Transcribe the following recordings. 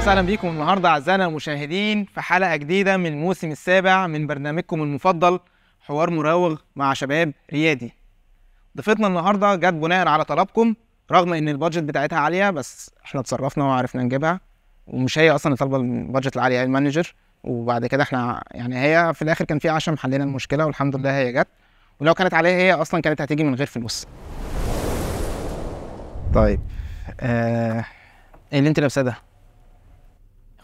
وسهلا بيكم النهارده اعزائنا المشاهدين في حلقه جديده من الموسم السابع من برنامجكم المفضل حوار مراوغ مع شباب ريادي. ضيفتنا النهارده جت بناء على طلبكم رغم ان البادجت بتاعتها عاليه بس احنا اتصرفنا وعرفنا نجيبها ومش هي اصلا طالبه البادجت العاليه هي المانجر وبعد كده احنا يعني هي في الاخر كان في عشم حلينا المشكله والحمد لله هي جت ولو كانت عليها هي اصلا كانت هتيجي من غير فلوس. طيب آه... ايه اللي انت لابساه ده؟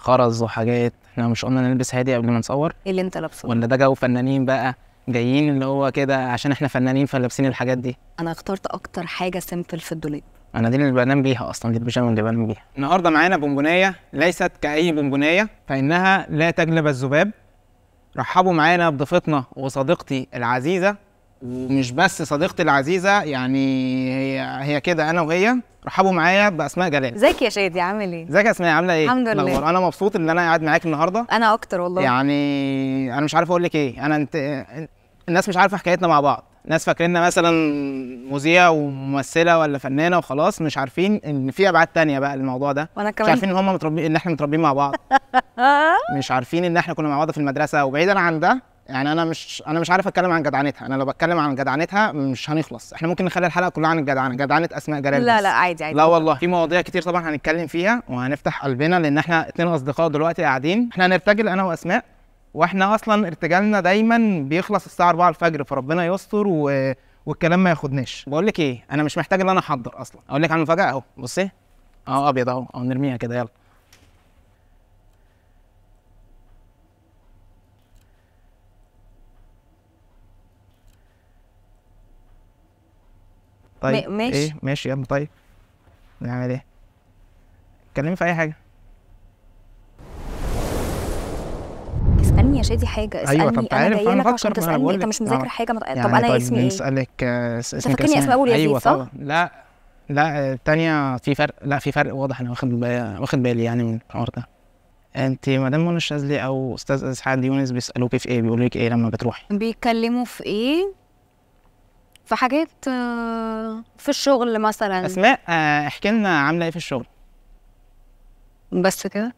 خرز وحاجات احنا مش قلنا نلبس هادي قبل ما نصور إيه اللي انت لابسه ولا ده جو فنانين بقى جايين اللي هو كده عشان احنا فنانين فلابسين الحاجات دي انا اخترت اكتر حاجه سيمبل في الدولاب انا دي اللي بنام بيها اصلا دي البيجامه اللي بنام بيها النهارده معانا بونبونيه ليست كاي بونبونيه فانها لا تجلب الذباب رحبوا معانا بضيفتنا وصديقتي العزيزه ومش بس صديقتي العزيزه يعني هي هي كده انا وهي رحبوا معايا باسماء جلال ازيك يا شادي عامل ايه ازيك يا اسماء عامله ايه الحمد لله نور. انا مبسوط ان انا قاعد معاك النهارده انا اكتر والله يعني انا مش عارف اقول لك ايه انا انت الناس مش عارفه حكايتنا مع بعض ناس فاكريننا مثلا مذيعه وممثله ولا فنانه وخلاص مش عارفين ان في ابعاد تانية بقى للموضوع ده وانا كمان مش عارفين ان هم متربي ان احنا متربيين مع بعض مش عارفين ان احنا كنا مع بعض في المدرسه وبعيدا عن ده يعني انا مش انا مش عارف اتكلم عن جدعنتها انا لو بتكلم عن جدعنتها مش هنخلص احنا ممكن نخلي الحلقه كلها عن الجدعنه جدعنه اسماء جلال لا بس. لا عادي عادي لا والله في مواضيع كتير طبعا هنتكلم فيها وهنفتح قلبنا لان احنا اتنين اصدقاء دلوقتي قاعدين احنا هنرتجل انا واسماء واحنا اصلا ارتجالنا دايما بيخلص الساعه 4 الفجر فربنا يستر و... والكلام ما ياخدناش بقول لك ايه انا مش محتاج ان انا احضر اصلا اقول لك على المفاجاه اهو بصي اهو ابيض اهو اهو نرميها كده يلا طيب ماشي ايه ماشي يلا طيب نعمل ايه اتكلمي في اي حاجه اسالني يا شادي حاجه اسالني ايوه طب انا جايه لك عشان تسالني انت مش نعم. مذاكر حاجه مط... يعني طب انا طيب اسمي ايه اسالك اسمك آه، فاكرني اسماء ابو ايوه طبعا لا لا الثانيه في فرق لا في فرق واضح انا واخد بالي واخد بالي يعني من الحوار ده انت مدام منى الشاذلي او استاذ اسحاق يونس بيسالوكي في ايه بيقولوا لك ايه لما بتروحي بيتكلموا في ايه في حاجات آه، في الشغل مثلا اسماء آه، احكي لنا عامله ايه في الشغل بس كده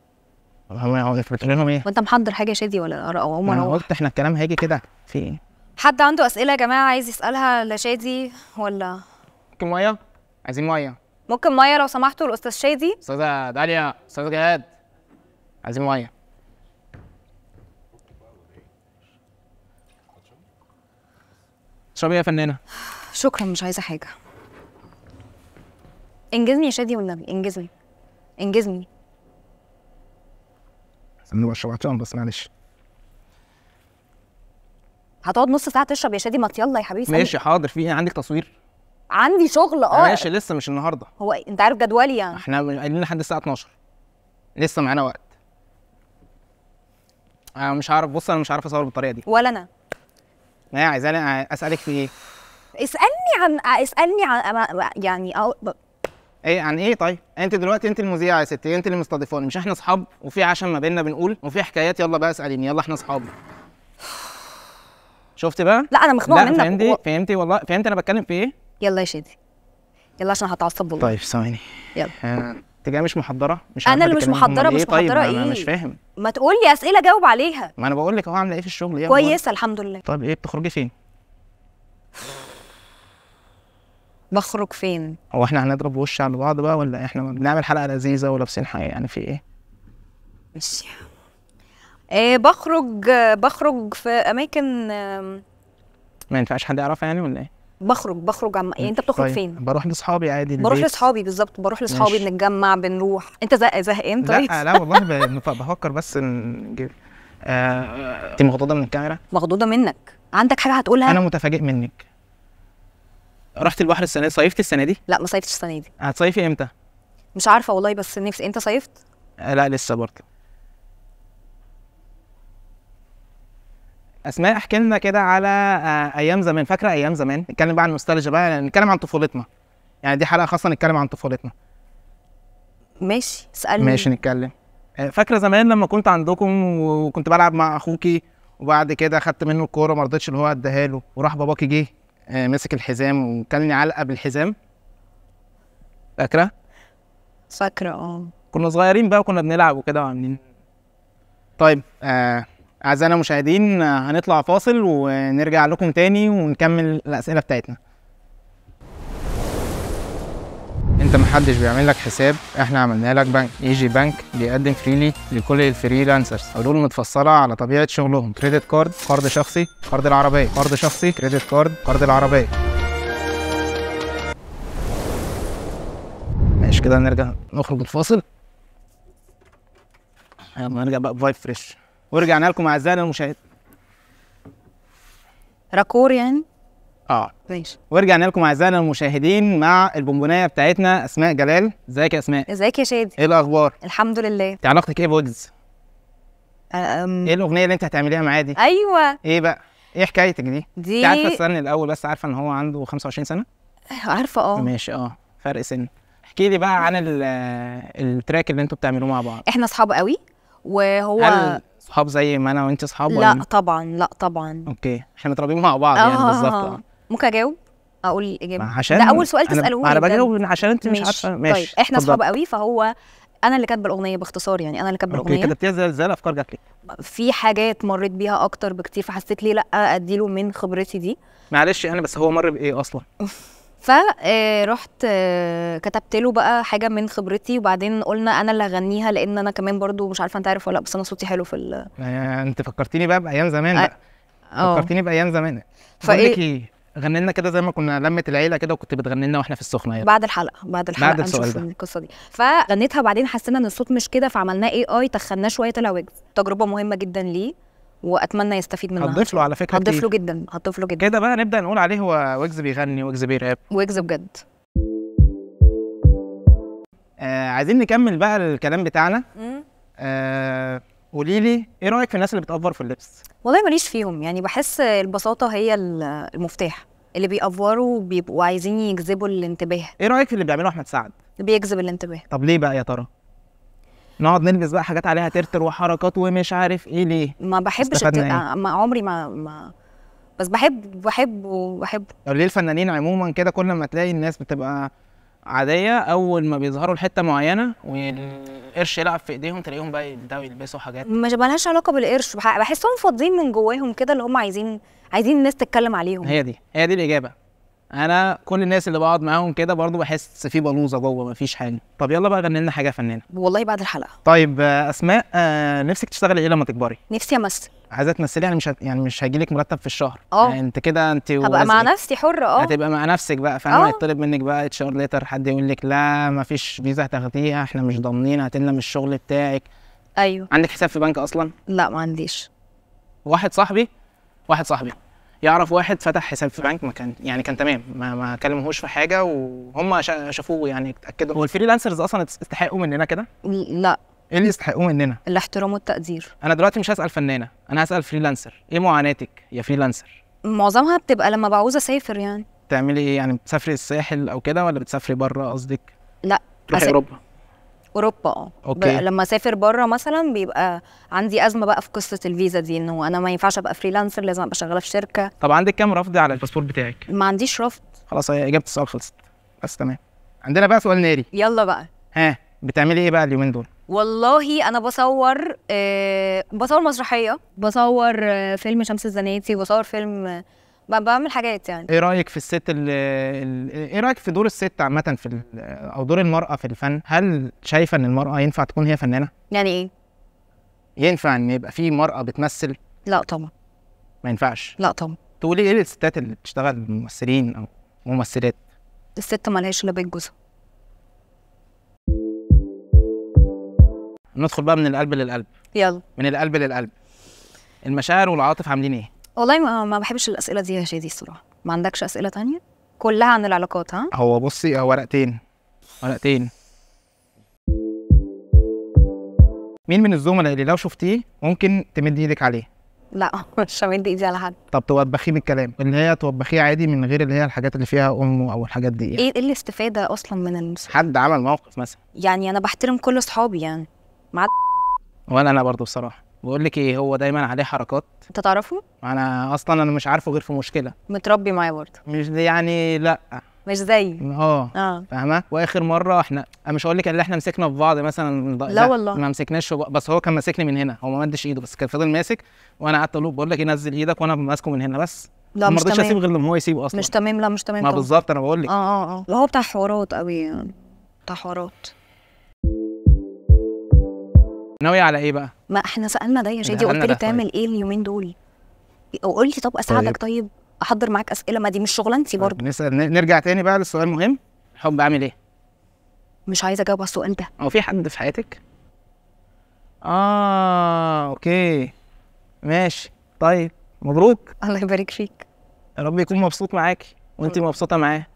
هو هو بتقول لهم ايه وانت محضر حاجه شادي ولا او ما انا قلت احنا الكلام هيجي كده في ايه حد عنده اسئله يا جماعه عايز يسالها لشادي ولا ممكن ميه عايزين ميه ممكن ميه لو سمحتوا الاستاذ شادي استاذه داليا استاذ جهاد عايزين ميه اشربي يا فنانه شكرا مش عايزه حاجه انجزني يا شادي والنبي انجزني انجزني من شوعتهم بس معلش هتقعد نص ساعه تشرب يا شادي ما يلا يا حبيبي ماشي حاضر في ايه عندك تصوير عندي شغل اه ماشي لسه مش النهارده هو انت عارف جدولي يعني احنا قايلين لحد الساعه 12 لسه معانا وقت انا مش عارف بص انا مش عارف اصور بالطريقه دي ولا انا ما هي عايزاني اسالك في ايه؟ اسالني عن اسالني عن يعني أو... ايه عن يعني ايه طيب؟ انت دلوقتي انت المذيعه يا ستي انت اللي مستضيفاني مش احنا اصحاب وفي عشم ما بيننا بنقول وفي حكايات يلا بقى اساليني يلا احنا اصحاب شفت بقى؟ لا انا مخنوقه منك فهمتي فهمتي والله فهمت انا بتكلم في ايه؟ يلا يا شادي يلا عشان هتعصب والله طيب ثواني يلا انت آه. جايه مش محضره مش انا اللي مش محضره مش محضره طيب، ايه؟ طيب ايه؟ انا مش فاهم ما تقول لي اسئله جاوب عليها ما انا بقول لك اهو عامله ايه في الشغل ايه كويسه الحمد لله طب ايه بتخرجي فين بخرج فين هو احنا هنضرب وش على بعض بقى ولا احنا بنعمل حلقه لذيذه ولابسين حقيقه يعني في ايه ماشي إيه بخرج بخرج في اماكن ما ينفعش حد يعرفها يعني ولا ايه بخرج بخرج عم يعني انت بتخرج طيب. فين بروح لاصحابي عادي بروح لاصحابي بالظبط بروح لاصحابي بنتجمع بنروح انت زهقان زهق طيب لا لا والله بفكر بس نجيب آه، انت مخضوضه من الكاميرا مخضوضه منك عندك حاجه هتقولها انا متفاجئ منك رحت البحر السنه دي صيفت السنه دي لا ما صيفتش السنه دي هتصيفي امتى مش عارفه والله بس نفسي انت صيفت آه لا لسه برضه اسماء احكي لنا كده على آه، ايام زمان فاكره ايام زمان نتكلم بقى عن النوستالجيا بقى نتكلم عن طفولتنا يعني دي حلقه خاصه نتكلم عن طفولتنا ماشي اسالني ماشي نتكلم آه، فاكره زمان لما كنت عندكم وكنت بلعب مع اخوكي وبعد كده خدت منه الكوره ما رضيتش اللي هو اداها له وراح باباكي جه آه، مسك الحزام وكلني علقه بالحزام فاكره فاكره اه كنا صغيرين بقى وكنا بنلعب وكده وعاملين طيب آه أعزائنا المشاهدين هنطلع فاصل ونرجع لكم تاني ونكمل الأسئلة بتاعتنا انت محدش بيعمل لك حساب احنا عملنا لك بنك اي جي بنك بيقدم فريلي لكل الفريلانسرز حلول متفصله على طبيعه شغلهم كريدت كارد قرض شخصي قرض العربيه قرض شخصي كريدت كارد قرض العربيه ماشي كده نرجع نخرج الفاصل يلا نرجع بقى بفايب فريش ورجعنا لكم اعزائنا المشاهدين راكور يعني اه ماشي ورجعنا لكم اعزائنا المشاهدين مع البونبونايه بتاعتنا اسماء جلال ازيك يا اسماء ازيك يا شادي ايه الاخبار الحمد لله انت علاقتك ايه بودز أم... ايه الاغنيه اللي انت هتعمليها معايا دي ايوه ايه بقى ايه حكايتك دي دي انت عارفه السن الاول بس عارفه ان هو عنده 25 سنه أيوة، عارفه اه ماشي اه فرق سن احكي لي بقى عن التراك اللي انتوا بتعملوه مع بعض احنا اصحاب قوي وهو هل صحاب زي ما انا وانت صحاب لا ولا؟ طبعا لا طبعا اوكي احنا متربيين مع بعض يعني آه، بالظبط آه. ممكن اجاوب اقول الاجابه عشان ده اول سؤال تساله لي انا بجاوب عشان انت مش عارفه طيب، ماشي طيب احنا اصحاب قوي فهو انا اللي كاتبه الاغنيه باختصار يعني انا اللي كاتبه الاغنيه كتبتيها زي زي الافكار جات لك في حاجات مريت بيها اكتر بكتير فحسيت ليه لا اديله من خبرتي دي معلش يعني بس هو مر بايه اصلا فرحت آه، آه، كتبت له بقى حاجه من خبرتي وبعدين قلنا انا اللي هغنيها لان انا كمان برضو مش عارفه انت عارف ولا لا بس انا صوتي حلو في ال... يعني انت فكرتيني بقى بايام زمان بقى أوه. فكرتيني بايام زمان فايه إيه، غني لنا كده زي ما كنا لمه العيله كده وكنت بتغني لنا واحنا في السخنه يعني. بعد الحلقه بعد الحلقه بعد السؤال ده. القصه دي فغنيتها وبعدين حسينا ان الصوت مش كده فعملناه اي اي تخناه شويه طلع ويجز تجربه مهمه جدا ليه واتمنى يستفيد منها هضيف له على فكره هضيف له جدا هضيف له جدا كده بقى نبدا نقول عليه هو ويجز بيغني ويجز بيراب ويجز بجد آه عايزين نكمل بقى الكلام بتاعنا آه قولي لي ايه رايك في الناس اللي بتأفور في اللبس؟ والله ماليش فيهم يعني بحس البساطه هي المفتاح اللي بيأفوروا بيبقوا عايزين يجذبوا الانتباه ايه رايك في اللي بيعمله احمد سعد؟ بيجذب الانتباه طب ليه بقى يا ترى؟ نقعد نلبس بقى حاجات عليها ترتر وحركات ومش عارف ايه ليه ما بحبش أت... إيه؟ آه، ما عمري ما, ما بس بحب بحب وبحب ليه الفنانين عموما كده كل ما تلاقي الناس بتبقى عاديه اول ما بيظهروا لحته معينه والقرش يلعب في ايديهم تلاقيهم بقى يبداوا يلبسوا حاجات مش مالهاش علاقه بالقرش بحسهم فاضيين من جواهم كده اللي هم عايزين عايزين الناس تتكلم عليهم هي دي هي دي الاجابه انا كل الناس اللي بقعد معاهم كده برضو بحس في بلوزه جوه مفيش حاجه طب يلا بقى غني لنا حاجه فنانه والله بعد الحلقه طيب آه، اسماء آه نفسك تشتغلي ايه لما تكبري نفسي امثل عايزه تمثلي يعني مش يعني مش هيجي لك مرتب في الشهر اه يعني انت كده انت هبقى مع نفسي حره اه هتبقى مع نفسك بقى فانا آه. يطلب منك بقى اتش ار ليتر حد يقول لك لا مفيش فيزا هتاخديها احنا مش ضامنين هتلم الشغل بتاعك ايوه عندك حساب في بنك اصلا لا ما عنديش واحد صاحبي واحد صاحبي يعرف واحد فتح حساب في بنك ما كان يعني كان تمام ما, ما كلمهوش في حاجه وهم شافوه يعني اتاكدوا هو الفريلانسرز اصلا استحقوا مننا كده؟ لا ايه اللي يستحقوه مننا؟ الاحترام والتقدير انا دلوقتي مش هسال فنانه انا هسال فريلانسر ايه معاناتك يا فريلانسر؟ معظمها بتبقى لما بعوز اسافر يعني بتعملي ايه يعني بتسافري الساحل او كده ولا بتسافري بره قصدك؟ لا تروحي اوروبا اوروبا اه أوكي. لما اسافر بره مثلا بيبقى عندي ازمه بقى في قصه الفيزا دي انه انا ما ينفعش ابقى فريلانسر لازم ابقى شغاله في شركه طب عندك كام رفض على الباسبور بتاعك ما عنديش رفض خلاص هي اجابه السؤال خلصت بس تمام عندنا بقى سؤال ناري يلا بقى ها بتعملي ايه بقى اليومين دول والله انا بصور آه بصور مسرحيه بصور آه فيلم شمس الزناتي بصور فيلم آه بعمل حاجات يعني ايه رايك في الست اللي... ايه رايك في دور الست عامه في ال... او دور المراه في الفن هل شايفه ان المراه ينفع تكون هي فنانه يعني ايه ينفع ان يبقى في مراه بتمثل لا طبعا ما ينفعش لا طبعا تقولي ايه للستات اللي بتشتغل ممثلين او ممثلات الست لهاش الا بيت جوزها ندخل بقى من القلب للقلب يلا من القلب للقلب المشاعر والعاطف عاملين ايه والله ما, ما بحبش الاسئله دي يا شادي الصراحه ما عندكش اسئله تانية كلها عن العلاقات ها هو بصي هو ورقتين ورقتين مين من الزملاء اللي لو شفتيه ممكن تمد ايدك عليه لا مش همد ايدي على حد طب توبخيه بالكلام اللي هي توبخيه عادي من غير اللي هي الحاجات اللي فيها امه او الحاجات دي يعني. ايه إيه الاستفاده اصلا من المس... حد عمل موقف مثلا يعني انا بحترم كل اصحابي يعني مع وانا انا برضه بصراحه بقول لك ايه هو دايما عليه حركات انت تعرفه انا اصلا انا مش عارفه غير في مشكله متربي معايا برضه مش يعني لا مش زي اه اه فاهمه واخر مره احنا انا مش هقول لك ان احنا مسكنا في بعض مثلا لا, لا والله ما مسكناش بس هو كان ماسكني من هنا هو ما مدش ايده بس كان فضل ماسك وانا قعدت اقول بقول لك إيه، نزل ايدك وانا ماسكه من هنا بس لا مش تمام اسيب غير لما هو يسيبه اصلا مش تمام لا مش تمام ما بالظبط انا بقول لك اه اه اه هو بتاع حوارات قوي يعني بتاع حوارات ناويه على ايه بقى؟ ما احنا سالنا ده يا شادي قلت لي طيب. تعمل ايه اليومين دول وقلت طب اساعدك طيب, طيب احضر معاك اسئله ما دي مش شغلانتي طيب، برضه نسال نرجع تاني بقى للسؤال المهم الحب عامل ايه؟ مش عايزه اجاوب على السؤال ده هو في حد في حياتك؟ اه اوكي ماشي طيب مبروك الله يبارك فيك يا رب يكون مبسوط معاكي وانت مبسوطه معاه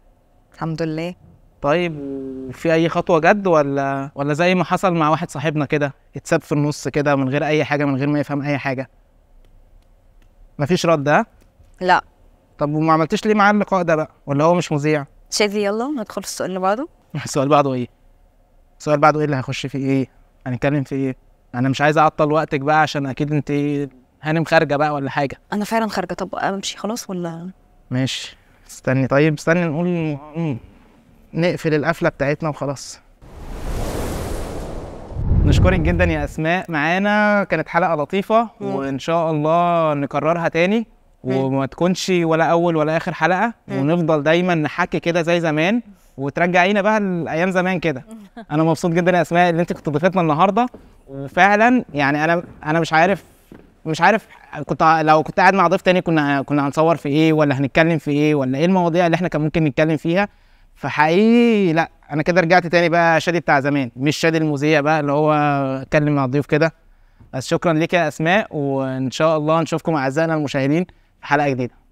الحمد لله طيب وفي اي خطوه جد ولا ولا زي ما حصل مع واحد صاحبنا كده اتساب في النص كده من غير اي حاجه من غير ما يفهم اي حاجه مفيش رد ها لا طب وما عملتش ليه معاه اللقاء ده بقى ولا هو مش مذيع شادي إيه؟ يلا ندخل السؤال اللي بعده السؤال بعده ايه السؤال بعده ايه اللي هخش فيه ايه هنتكلم في ايه انا مش عايز اعطل وقتك بقى عشان اكيد انت هانم خارجه بقى ولا حاجه انا فعلا خارجه طب امشي خلاص ولا ماشي استني طيب استني نقول نقفل القفله بتاعتنا وخلاص نشكرك جدا يا اسماء معانا كانت حلقه لطيفه وان شاء الله نكررها تاني وما تكونش ولا اول ولا اخر حلقه ونفضل دايما نحكي كده زي زمان وترجعينا بقى لايام زمان كده انا مبسوط جدا يا اسماء ان انت كنت ضيفتنا النهارده وفعلا يعني انا انا مش عارف مش عارف كنت لو كنت قاعد مع ضيف تاني كنا كنا هنصور في ايه ولا هنتكلم في ايه ولا ايه المواضيع اللي احنا كان ممكن نتكلم فيها فحقيقي لا انا كده رجعت تاني بقى شادي بتاع زمان مش شادي المذيع بقى اللي هو اتكلم مع الضيوف كده بس شكرا ليك يا اسماء وان شاء الله نشوفكم اعزائنا المشاهدين في حلقه جديده